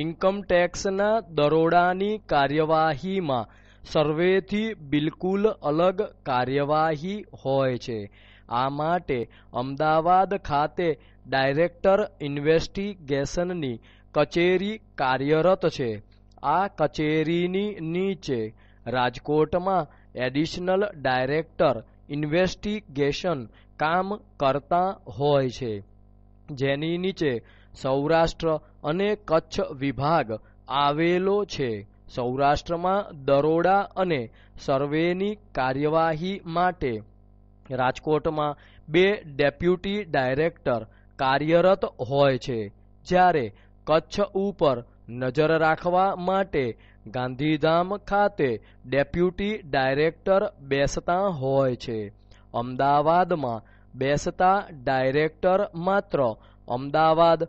ઇન્કમટેક્સના દરોડાની કાર્યવાહીમાં સર્વેથી બિલકુલ અલગ કાર્યવાહી હોય છે આ માટે અમદાવાદ ખાતે ડાયરેક્ટર ઇન્વેસ્ટિગેશનની કચેરી કાર્યરત છે આ કચેરીની નીચે રાજકોટમાં એડિશનલ ડાયરેક્ટર ઇન્વેસ્ટિગેશન કામ કરતા હોય છે જેની નીચે સૌરાષ્ટ્ર અને કચ્છ વિભાગ આવેલો છે સૌરાષ્ટ્રમાં દરોડા અને સર્વેની કાર્યવાહી માટે રાજકોટમાં બે ડેપ્યુટી ડાયરેક્ટર કાર્યરત હોય છે જ્યારે કચ્છ ઉપર નજર રાખવા માટે ગાંધીધામ ખાતે ડેપ્યુટી ડાયરેક્ટર બેસતા હોય છે અમદાવાદમાં બેસતા ડાયરેક્ટર માત્ર અમદાવાદ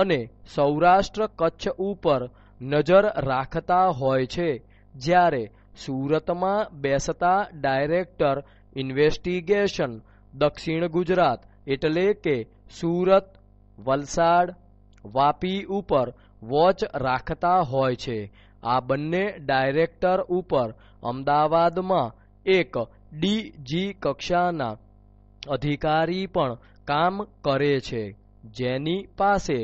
અને સૌરાષ્ટ્ર કચ્છ ઉપર નજર રાખતા હોય છે જ્યારે સુરતમાં બેસતા ડાયરેક્ટર ઇન્વેસ્ટિગેશન દક્ષિણ ગુજરાત એટલે કે સુરત વલસાડ વાપી ઉપર વોચ રાખતા હોય છે આ બંને ડાયરેક્ટર ઉપર અમદાવાદમાં એક ડીજી કક્ષાના અધિકારી પણ કામ કરે છે જેની પાસે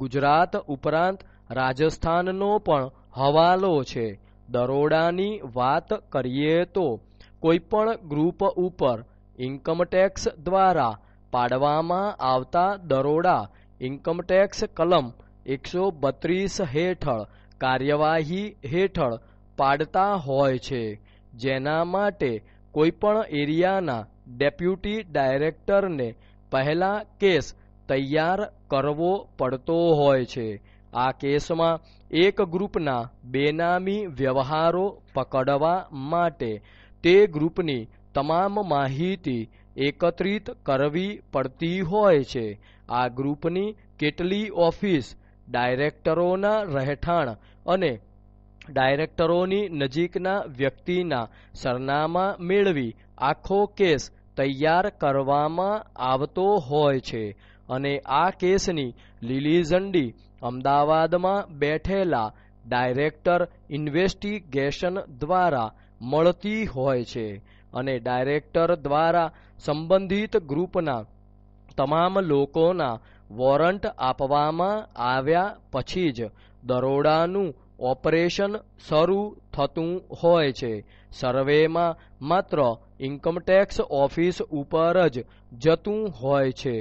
ગુજરાત ઉપરાંત રાજસ્થાનનો પણ હવાલો છે દરોડાની વાત કરીએ તો કોઈપણ ગ્રુપ ઉપર ઇન્કમટેક્સ દ્વારા પાડવામાં આવતા દરોડા ઇન્કમટેક્સ કલમ એકસો બત્રીસ હેઠળ કાર્યવાહી હેઠળ પાડતા હોય છે જેના માટે કોઈપણ એરિયાના ડેપ્યુટી ડાયરેક્ટરને પહેલા કેસ તૈયાર કરવો પડતો હોય છે આ કેસમાં એક ગ્રુપના બેનામી વ્યવહારો પકડવા માટે તે ગ્રુપની તમામ માહિતી એકત્રિત કરવી પડતી હોય છે આ ગ્રુપની કેટલી ઓફિસ ડાયરેક્ટરોના રહેઠાણ અને ડાયરેક્ટરોની નજીકના વ્યક્તિના સરનામા મેળવી આખો કેસ તૈયાર કરવામાં આવતો હોય છે અને આ કેસની લીલી ઝંડી અમદાવાદમાં બેઠેલા ડાયરેક્ટર ઇન્વેસ્ટિગેશન દ્વારા મળતી હોય છે અને ડાયરેક્ટર દ્વારા સંબંધિત ગ્રુપના તમામ લોકોના વોરંટ આપવામાં આવ્યા પછી જ દરોડાનું ઓપરેશન શરૂ થતું હોય છે સર્વેમાં માત્ર ઇન્કમટેક્સ ઓફિસ ઉપર જ જતું હોય છે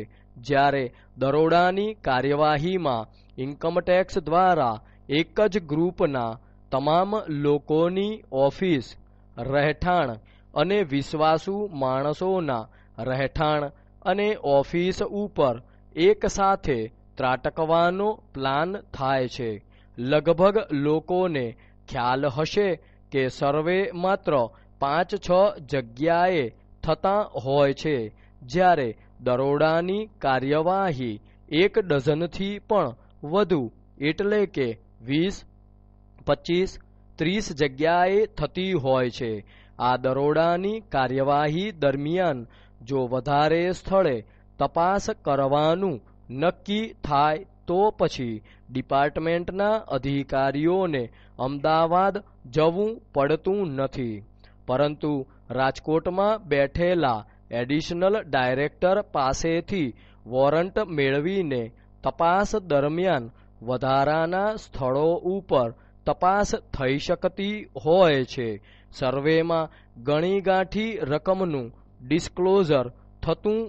જ્યારે દરોડાની કાર્યવાહીમાં ઇન્કમટેક્સ દ્વારા એક જ ગ્રુપના તમામ લોકોની ઓફિસ રહેઠાણ અને વિશ્વાસુ માણસોના રહેઠાણ અને ઓફિસ ઉપર એકસાથે ત્રાટકવાનો પ્લાન થાય છે લગભગ લોકોને ખ્યાલ હશે કે સર્વે માત્ર પાંચ છ જગ્યાએ થતા હોય છે જ્યારે દરોડાની કાર્યવાહી એક ડઝનથી પણ વધુ એટલે કે વીસ પચીસ ત્રીસ જગ્યાએ થતી હોય છે આ દરોડાની કાર્યવાહી દરમિયાન જો વધારે સ્થળે તપાસ કરવાનું નક્કી થાય તો પછી ડિપાર્ટમેન્ટના અધિકારીઓને અમદાવાદ જવું પડતું નથી પરંતુ રાજકોટમાં બેઠેલા એડિશનલ ડાયરેક્ટર પાસેથી વોરંટ મેળવીને તપાસ દરમિયાન વધારાના સ્થળો ઉપર તપાસ થઈ શકતી હોય છે સર્વેમાં ગણીગાંઠી રકમનું ડિસ્ક્લોઝર થતું